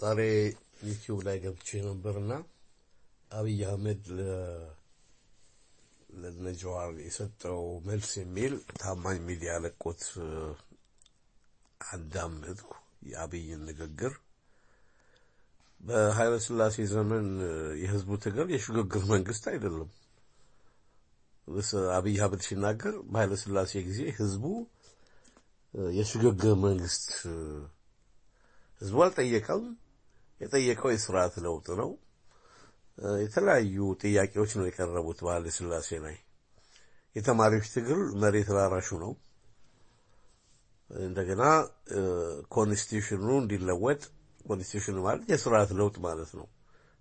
ዛሬ ዩቲዩብ ላይ ገብቼ ነበርና አብይ አህመድ ለነ ጀዋር የሰጠው መልስ የሚል ታማኝ ሚዲያ ለቆት አዳመጥኩ። የአብይን ንግግር ስላሴ ዘመን የህዝቡ ትግል የሽግግር መንግስት አይደለም። አብይ አህመድ ሲናገር በኃይለስላሴ ጊዜ ህዝቡ የሽግግር መንግስት ህዝቡ አልጠየቀም። የጠየቀው የስርዓት ለውጥ ነው። የተለያዩ ጥያቄዎች ነው የቀረቡት በኃይለ ሥላሴ ላይ። የተማሪዎች ትግል መሬት ላራሹ ነው። እንደገና ኮንስቲቱሽኑ እንዲለወጥ፣ ኮንስቲቱሽን ማለት የስርዓት ለውጥ ማለት ነው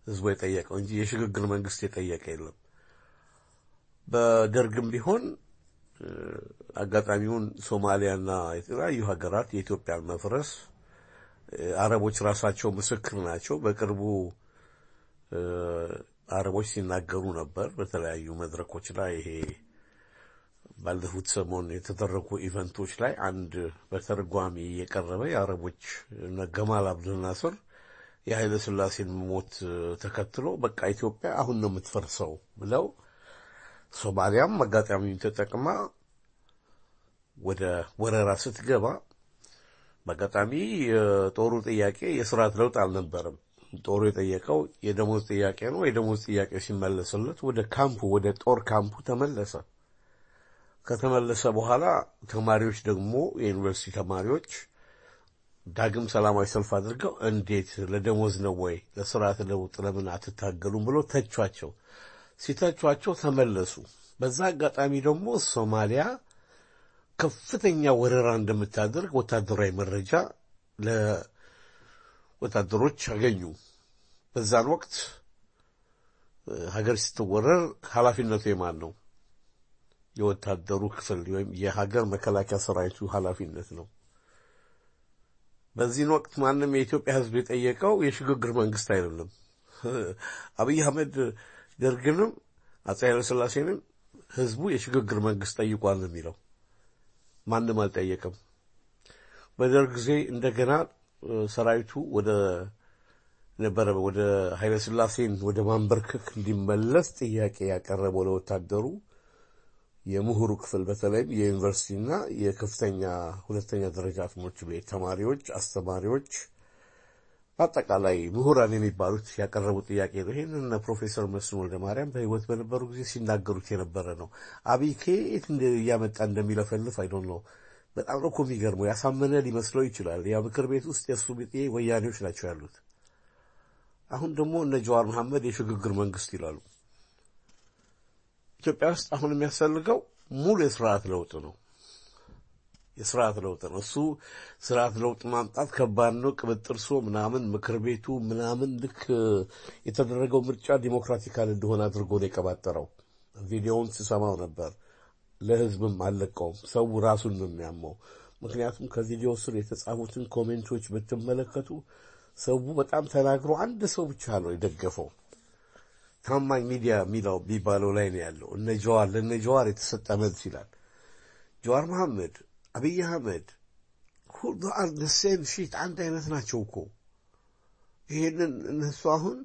ህዝቡ የጠየቀው እንጂ የሽግግር መንግስት የጠየቀ የለም። በደርግም ቢሆን አጋጣሚውን ሶማሊያና የተለያዩ ሀገራት የኢትዮጵያን መፍረስ አረቦች ራሳቸው ምስክር ናቸው። በቅርቡ አረቦች ሲናገሩ ነበር በተለያዩ መድረኮች ላይ ይሄ ባለፉት ሰሞን የተደረጉ ኢቨንቶች ላይ አንድ በተርጓሚ የቀረበ የአረቦች ገማል አብዱልናስር ናስር የኃይለ ሞት ተከትሎ በቃ ኢትዮጵያ አሁን ነው የምትፈርሰው ብለው ሶማሊያም አጋጣሚውን ተጠቅማ ወደ ወረራ ስትገባ በአጋጣሚ የጦሩ ጥያቄ የስርዓት ለውጥ አልነበረም። ጦሩ የጠየቀው የደሞዝ ጥያቄ ነው። የደሞዝ ጥያቄ ሲመለስለት ወደ ካምፑ ወደ ጦር ካምፑ ተመለሰ። ከተመለሰ በኋላ ተማሪዎች ደግሞ የዩኒቨርሲቲ ተማሪዎች ዳግም ሰላማዊ ሰልፍ አድርገው እንዴት ለደሞዝ ነው ወይ ለስርዓት ለውጥ ለምን አትታገሉም ብሎ ተቿቸው። ሲተቿቸው ተመለሱ። በዛ አጋጣሚ ደግሞ ሶማሊያ ከፍተኛ ወረራ እንደምታደርግ ወታደራዊ መረጃ ለወታደሮች አገኙ። በዛን ወቅት ሀገር ስትወረር ኃላፊነቱ የማን ነው? የወታደሩ ክፍል ወይም የሀገር መከላከያ ሰራዊቱ ኃላፊነት ነው። በዚህን ወቅት ማንም የኢትዮጵያ ሕዝብ የጠየቀው የሽግግር መንግስት አይደለም። አብይ አህመድ ደርግንም ኃይለ ስላሴንም ሕዝቡ የሽግግር መንግስት ጠይቋል የሚለው። ማንም አልጠየቀም። በደርግ ጊዜ እንደገና ሰራዊቱ ወደ ነበረ ወደ ኃይለ ኃይለሥላሴን ወደ ማንበርከክ እንዲመለስ ጥያቄ ያቀረበው ለወታደሩ የምሁሩ ክፍል በተለይም የዩኒቨርሲቲና የከፍተኛ ሁለተኛ ደረጃ ትምህርት ቤት ተማሪዎች፣ አስተማሪዎች አጠቃላይ ምሁራን የሚባሉት ያቀረቡ ጥያቄ ነው። ይህንን ፕሮፌሰር መስፍን ማርያም በህይወት በነበሩ ጊዜ ሲናገሩት የነበረ ነው። አብይ ከየት እያመጣ እንደሚለፈልፍ አይዶን ነው። በጣም ነው እኮ የሚገርመው። ያሳመነ ሊመስለው ይችላል። ያ ምክር ቤት ውስጥ የእሱ ብጤ ወያኔዎች ናቸው ያሉት። አሁን ደግሞ እነ ጀዋር መሐመድ የሽግግር መንግስት ይላሉ። ኢትዮጵያ ውስጥ አሁን የሚያስፈልገው ሙሉ የስርዓት ለውጥ ነው። የስርዓት ለውጥ ነው። እሱ ስርዓት ለውጥ ማምጣት ከባድ ነው። ቅብጥር ሶ ምናምን ምክር ቤቱ ምናምን ልክ የተደረገው ምርጫ ዲሞክራቲካል እንደሆነ አድርጎ ነው የቀባጠረው። ቪዲዮውን ሲሰማው ነበር። ለህዝብም አልለቀውም። ሰው ራሱን ነው የሚያመው። ምክንያቱም ከቪዲዮ ስር የተጻፉትን ኮሜንቶች ብትመለከቱ ሰው በጣም ተናግሮ አንድ ሰው ብቻ ነው የደገፈው። ታማኝ ሚዲያ የሚለው የሚባለው ላይ ነው ያለው። እነ ጀዋር ለእነ ጀዋር የተሰጠ መልስ ይላል ጀዋር መሐመድ አብይ አህመድ ሁሉ አንድ ሺት አንድ አይነት ናቸው እኮ። ይህንን እነሱ አሁን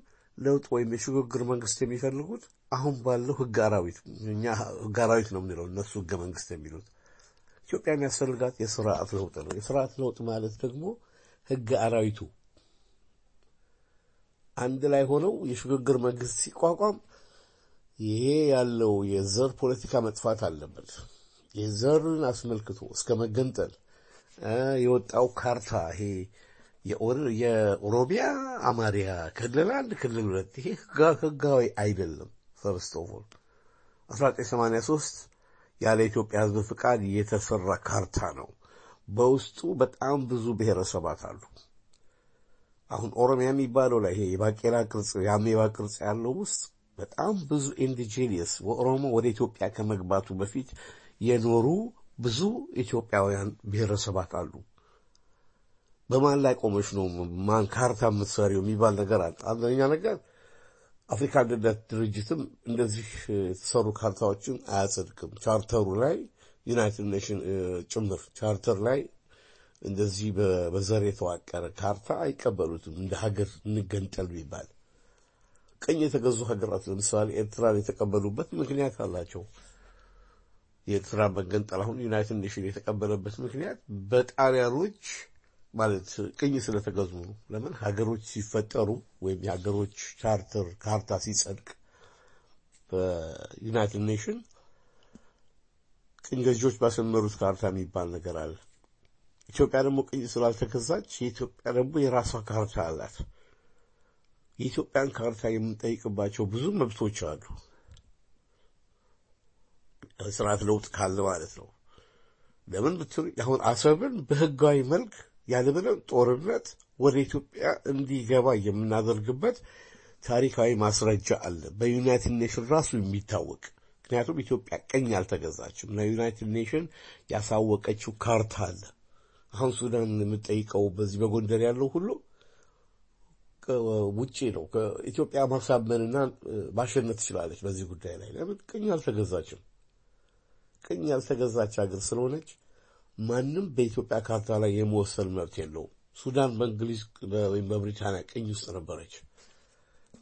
ለውጥ ወይም የሽግግር መንግስት የሚፈልጉት አሁን ባለው ህግ አራዊት እኛ ህግ አራዊት ነው የምንለው፣ እነሱ ህገ መንግስት የሚሉት ኢትዮጵያ የሚያስፈልጋት የስርዓት ለውጥ ነው። የስርዓት ለውጥ ማለት ደግሞ ህግ አራዊቱ አንድ ላይ ሆነው የሽግግር መንግስት ሲቋቋም ይሄ ያለው የዘር ፖለቲካ መጥፋት አለበት። የዘርን አስመልክቶ እስከ መገንጠል የወጣው ካርታ ይሄ የኦሮሚያ አማሪያ ክልል አንድ ክልል ሁለት ይሄ ህጋዊ አይደለም። ፈርስት 1983 ያለ ኢትዮጵያ ህዝብ ፍቃድ የተሰራ ካርታ ነው። በውስጡ በጣም ብዙ ብሔረሰባት አሉ። አሁን ኦሮሚያ የሚባለው ላይ ይሄ የባቄላ ቅርጽ የአሜባ ቅርጽ ያለው ውስጥ በጣም ብዙ ኢንዲጂኒየስ ኦሮሞ ወደ ኢትዮጵያ ከመግባቱ በፊት የኖሩ ብዙ ኢትዮጵያውያን ብሔረሰባት አሉ። በማን ላይ ቆመች ነው ማን ካርታ የምትሰሪው የሚባል ነገር አለ። አንደኛ ነገር አፍሪካ አንድነት ድርጅትም እንደዚህ የተሰሩ ካርታዎችን አያጸድቅም። ቻርተሩ ላይ ዩናይትድ ኔሽን ጭምር ቻርተር ላይ እንደዚህ በዘር የተዋቀረ ካርታ አይቀበሉትም። እንደ ሀገር እንገንጠል ቢባል ቀኝ የተገዙ ሀገራት ለምሳሌ ኤርትራን የተቀበሉበት ምክንያት አላቸው። የኤርትራ መገንጠል አሁን ዩናይትድ ኔሽን የተቀበለበት ምክንያት በጣሊያኖች ማለት ቅኝ ስለተገዙ ነው። ለምን ሀገሮች ሲፈጠሩ ወይም የሀገሮች ቻርተር ካርታ ሲጸድቅ በዩናይትድ ኔሽን ቅኝ ገዢዎች ባሰመሩት ካርታ የሚባል ነገር አለ። ኢትዮጵያ ደግሞ ቅኝ ስላልተገዛች የኢትዮጵያ ደግሞ የራሷ ካርታ አላት። የኢትዮጵያን ካርታ የምንጠይቅባቸው ብዙ መብቶች አሉ። ስርዓት ለውጥ ካለ ማለት ነው። ለምን ብትሉ አሁን አሰብን በህጋዊ መልክ ያለምንም ጦርነት ወደ ኢትዮጵያ እንዲገባ የምናደርግበት ታሪካዊ ማስረጃ አለ፣ በዩናይትድ ኔሽን ራሱ የሚታወቅ ምክንያቱም ኢትዮጵያ ቀኝ አልተገዛችም። ለዩናይትድ ኔሽን ያሳወቀችው ካርታ አለ። አሁን ሱዳን የምጠይቀው በዚህ በጎንደር ያለው ሁሉ ውጪ ነው። ኢትዮጵያ ማሳመንና ማሸነፍ ትችላለች በዚህ ጉዳይ ላይ ለምን ቀኝ አልተገዛችም? ቅኝ ያልተገዛች ሀገር ስለሆነች ማንም በኢትዮጵያ ካርታ ላይ የመወሰን መብት የለውም። ሱዳን በእንግሊዝ ወይም በብሪታንያ ቅኝ ውስጥ ነበረች።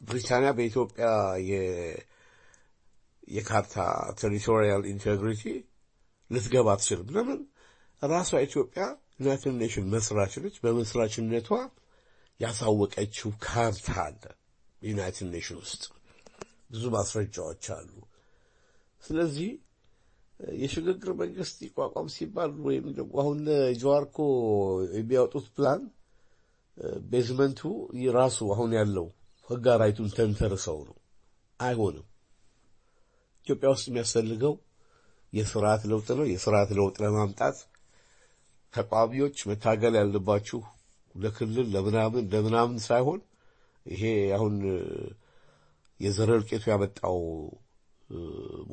ብሪታንያ በኢትዮጵያ የካርታ ቴሪቶሪያል ኢንቴግሪቲ ልትገባ አትችልም። ለምን? ራሷ ኢትዮጵያ ዩናይትድ ኔሽን መስራች ነች። በመስራችነቷ ያሳወቀችው ካርታ አለ ዩናይትድ ኔሽን ውስጥ ብዙ ማስረጃዎች አሉ። ስለዚህ የሽግግር መንግስት ይቋቋም ሲባል ወይም ደግሞ አሁን ጀዋርኮ የሚያወጡት ፕላን ቤዝመንቱ ራሱ አሁን ያለው ህጋራይቱን ተንተርሰው ነው። አይሆንም። ኢትዮጵያ ውስጥ የሚያስፈልገው የስርዓት ለውጥ ነው። የስርዓት ለውጥ ለማምጣት ተቃዋሚዎች መታገል ያለባችሁ ለክልል ለምናምን ለምናምን ሳይሆን ይሄ አሁን የዘረ ውጤቱ ያመጣው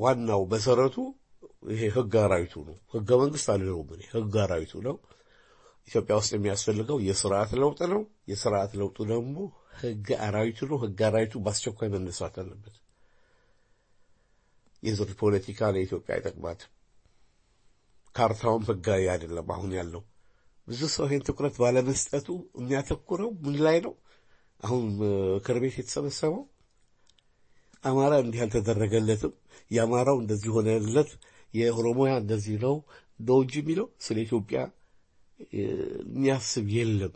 ዋናው መሰረቱ ይሄ ህግ አራዊቱ ነው። ህገ መንግስት አልለውም እኔ ህግ አራዊቱ ነው። ኢትዮጵያ ውስጥ የሚያስፈልገው የስርዓት ለውጥ ነው። የስርዓት ለውጡ ደግሞ ህግ አራዊቱ ነው። ህግ አራዊቱ በአስቸኳይ መነሳት አለበት። የዝር ፖለቲካ ለኢትዮጵያ አይጠቅማትም። ካርታውም ህጋዊ አይደለም። አሁን ያለው ብዙ ሰው ይህን ትኩረት ባለመስጠቱ የሚያተኩረው ምን ላይ ነው? አሁን ምክር ቤት የተሰበሰበው አማራ እንዲህ አልተደረገለትም፣ የአማራው እንደዚህ ሆነለት የኦሮሞያ እንደዚህ ነው ነው እንጂ የሚለው ስለ ኢትዮጵያ የሚያስብ የለም።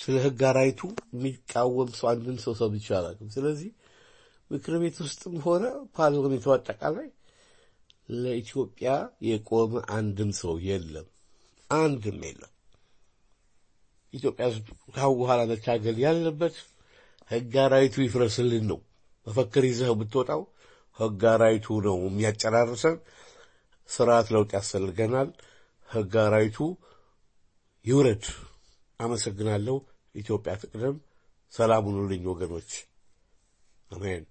ስለ ሕግ አራይቱ የሚቃወም ሰው አንድም ሰው ሰብ ይቻላል። ስለዚህ ምክር ቤት ውስጥም ሆነ ፓርላሜንቱ አጠቃላይ ለኢትዮጵያ የቆመ አንድም ሰው የለም፣ አንድም የለም። ኢትዮጵያ ካሁን በኋላ መታገል ያለበት ሕግ አራይቱ ይፍረስልን ነው። መፈክር ይዘህ ብትወጣው ህጋራዊቱ ነው የሚያጨራርሰን። ስርዓት ለውጥ ያስፈልገናል። ህጋራዊቱ ይውረድ። አመሰግናለሁ። ኢትዮጵያ ትቅደም። ሰላም ሁኑልኝ ወገኖች፣ አሜን።